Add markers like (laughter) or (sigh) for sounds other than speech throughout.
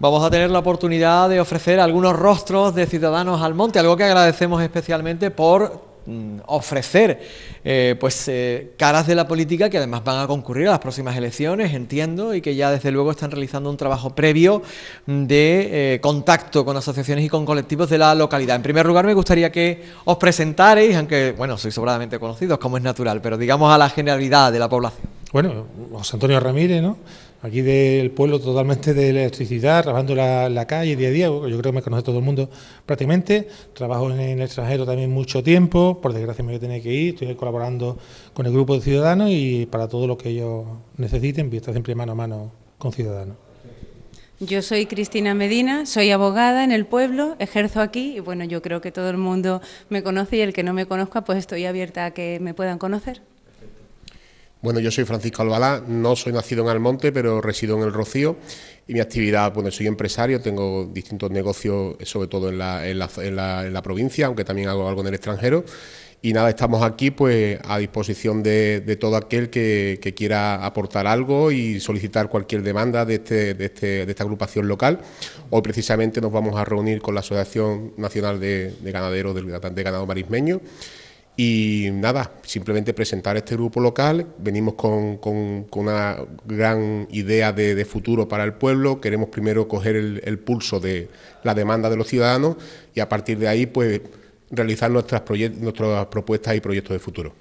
vamos a tener la oportunidad de ofrecer algunos rostros de Ciudadanos al Monte, algo que agradecemos especialmente por mm, ofrecer eh, pues eh, caras de la política que además van a concurrir a las próximas elecciones, entiendo, y que ya desde luego están realizando un trabajo previo de eh, contacto con asociaciones y con colectivos de la localidad. En primer lugar, me gustaría que os presentarais, aunque bueno, sois sobradamente conocidos, como es natural, pero digamos a la generalidad de la población. Bueno, José Antonio Ramírez, ¿no? aquí del pueblo totalmente de electricidad, trabajando la, calle día a día, yo creo que me conoce todo el mundo prácticamente, trabajo en el extranjero también mucho tiempo, por desgracia me voy a tener que ir, estoy colaborando con el grupo de ciudadanos y para todo lo que ellos necesiten, estar siempre mano a mano con ciudadanos. Yo soy Cristina Medina, soy abogada en el pueblo, ejerzo aquí y bueno, yo creo que todo el mundo me conoce y el que no me conozca, pues estoy abierta a que me puedan conocer. Bueno, yo soy Francisco Albalá, no soy nacido en Almonte, pero resido en el Rocío y mi actividad, bueno, soy empresario, tengo distintos negocios, sobre todo en la, provincia, aunque también hago algo en el extranjero. Y nada, estamos aquí pues a disposición de, todo aquel que, quiera aportar algo y solicitar cualquier demanda este, este, de, esta agrupación local. Hoy precisamente nos vamos a reunir con la Asociación Nacional de, Ganaderos del de Ganado Marismeño y nada, simplemente presentar este grupo local, venimos con, una gran idea de, futuro para el pueblo, queremos primero coger el, el pulso de la demanda de los ciudadanos y a partir de ahí pues realizar nuestras, propuestas y proyectos de futuro.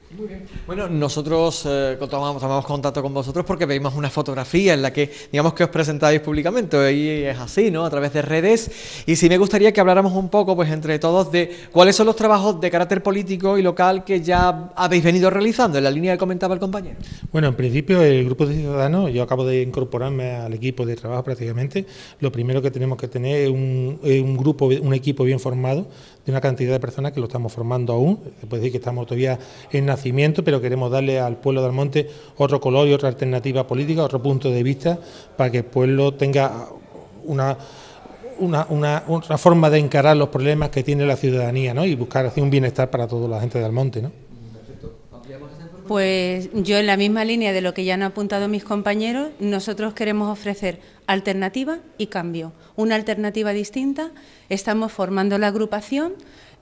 Bueno, nosotros eh, tomamos, contacto con vosotros porque veíamos una fotografía en la que, digamos que os presentáis públicamente, y es así, ¿no? A través de redes. Y sí me gustaría que habláramos un poco, pues entre todos, de cuáles son los trabajos de carácter político y local que ya habéis venido realizando, en la línea que comentaba el compañero. Bueno, en principio, el grupo de ciudadanos, yo acabo de incorporarme al equipo de trabajo prácticamente. Lo primero que tenemos que tener es un grupo, un equipo bien formado, de una cantidad de personas que lo estamos formando aún, se puede decir que estamos todavía en nacimiento, pero queremos darle al pueblo de Almonte otro color y otra alternativa política, otro punto de vista, para que el pueblo tenga una una, una, forma de encarar los problemas que tiene la ciudadanía ¿no? y buscar así un bienestar para toda la gente de Almonte. ¿no? Pues yo en la misma línea de lo que ya han apuntado mis compañeros, nosotros queremos ofrecer alternativa y cambio, una alternativa distinta, estamos formando la agrupación,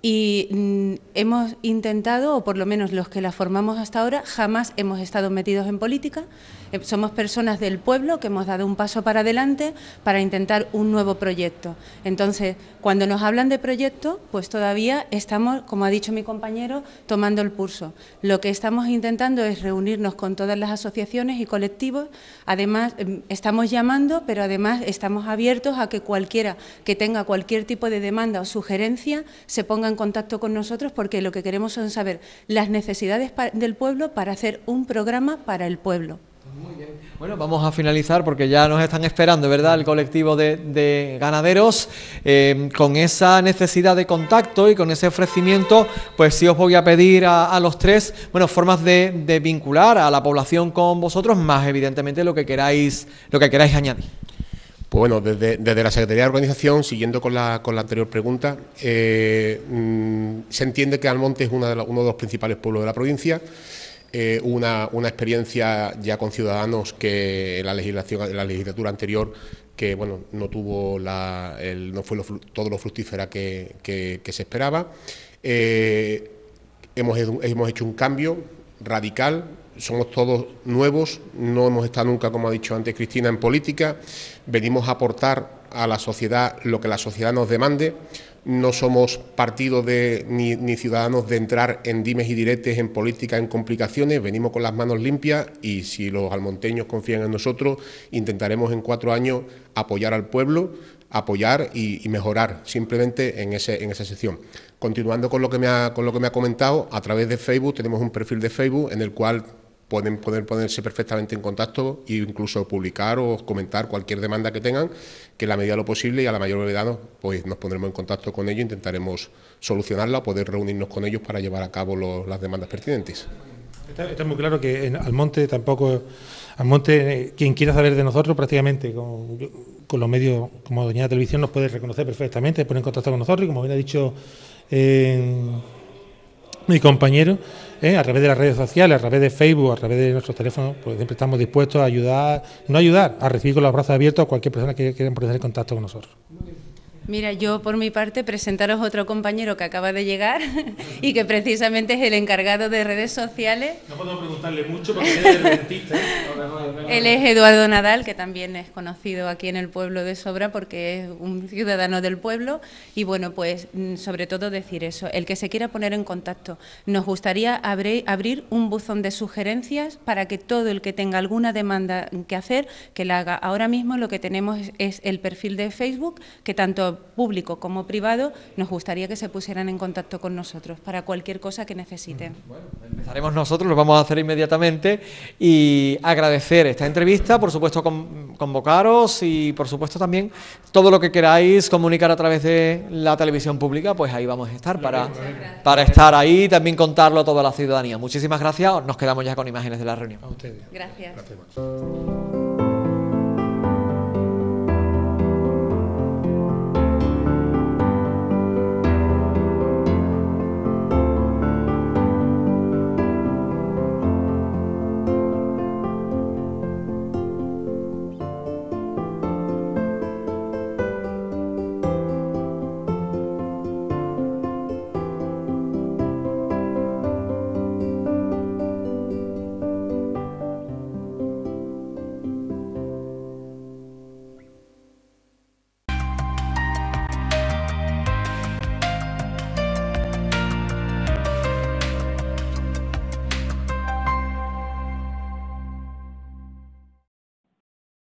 y mm, hemos intentado, o por lo menos los que la formamos hasta ahora, jamás hemos estado metidos en política. Eh, somos personas del pueblo que hemos dado un paso para adelante para intentar un nuevo proyecto. Entonces, cuando nos hablan de proyecto, pues todavía estamos, como ha dicho mi compañero, tomando el pulso. Lo que estamos intentando es reunirnos con todas las asociaciones y colectivos. Además, em, estamos llamando, pero además estamos abiertos a que cualquiera que tenga cualquier tipo de demanda o sugerencia se ponga en contacto con nosotros porque lo que queremos son saber las necesidades del pueblo para hacer un programa para el pueblo. Muy bien. Bueno, vamos a finalizar porque ya nos están esperando, ¿verdad?, el colectivo de, ganaderos. Eh, con esa necesidad de contacto y con ese ofrecimiento, pues sí os voy a pedir a, los tres, bueno, formas de, vincular a la población con vosotros, más evidentemente lo que queráis, lo que queráis añadir. Pues bueno, desde, la Secretaría de Organización, siguiendo con la, anterior pregunta, eh, mm, se entiende que Almonte es de uno de los principales pueblos de la provincia. Eh, una, una, experiencia ya con ciudadanos que en la legislación, la legislatura anterior que bueno no tuvo la, no fue todo lo fructífera que, que, se esperaba. Eh, hemos, hemos hecho un cambio radical somos todos nuevos, no hemos estado nunca, como ha dicho antes Cristina, en política, venimos a aportar a la sociedad lo que la sociedad nos demande. No somos partido de, ni, ciudadanos de entrar en dimes y diretes, en política, en complicaciones. Venimos con las manos limpias y si los almonteños confían en nosotros, intentaremos en cuatro años apoyar al pueblo, apoyar y, mejorar simplemente en, ese, en esa sección. Continuando con lo, que con lo que me ha comentado, a través de Facebook tenemos un perfil de Facebook en el cual pueden poder ponerse perfectamente en contacto e incluso publicar o comentar cualquier demanda que tengan, que en la medida de lo posible y a la mayor brevedad pues nos pondremos en contacto con ellos, intentaremos solucionarla o poder reunirnos con ellos para llevar a cabo las demandas pertinentes. Está, muy claro que en Almonte tampoco, Almonte, eh, quien quiera saber de nosotros prácticamente con, los medios como Doña Televisión nos puede reconocer perfectamente, poner en contacto con nosotros y como bien ha dicho... Eh, mi compañero, ¿eh? a través de las redes sociales, a través de Facebook, a través de nuestro teléfono pues siempre estamos dispuestos a ayudar, no ayudar, a recibir con los brazos abiertos a cualquier persona que quiera ponerse en contacto con nosotros. Mira, yo por mi parte presentaros otro compañero que acaba de llegar (laughs) y que precisamente es el encargado de redes sociales. No puedo preguntarle mucho porque es el dentista. ¿eh? (laughs) Él es Eduardo Nadal, que también es conocido aquí en el pueblo de Sobra porque es un ciudadano del pueblo. Y bueno, pues mm, sobre todo decir eso, el que se quiera poner en contacto. Nos gustaría abrir un buzón de sugerencias para que todo el que tenga alguna demanda que hacer, que la haga. Ahora mismo lo que tenemos es el perfil de Facebook, que tanto público como privado, nos gustaría que se pusieran en contacto con nosotros para cualquier cosa que necesiten. Mm, bueno, empezaremos nosotros, lo vamos a hacer inmediatamente y agradecer esta entrevista, por supuesto convocaros y por supuesto también todo lo que queráis comunicar a través de la televisión pública, pues ahí vamos a estar para, ¿eh? para estar ahí y también contarlo a toda la ciudadanía. Muchísimas gracias, nos quedamos ya con imágenes de la reunión. Gracias. gracias.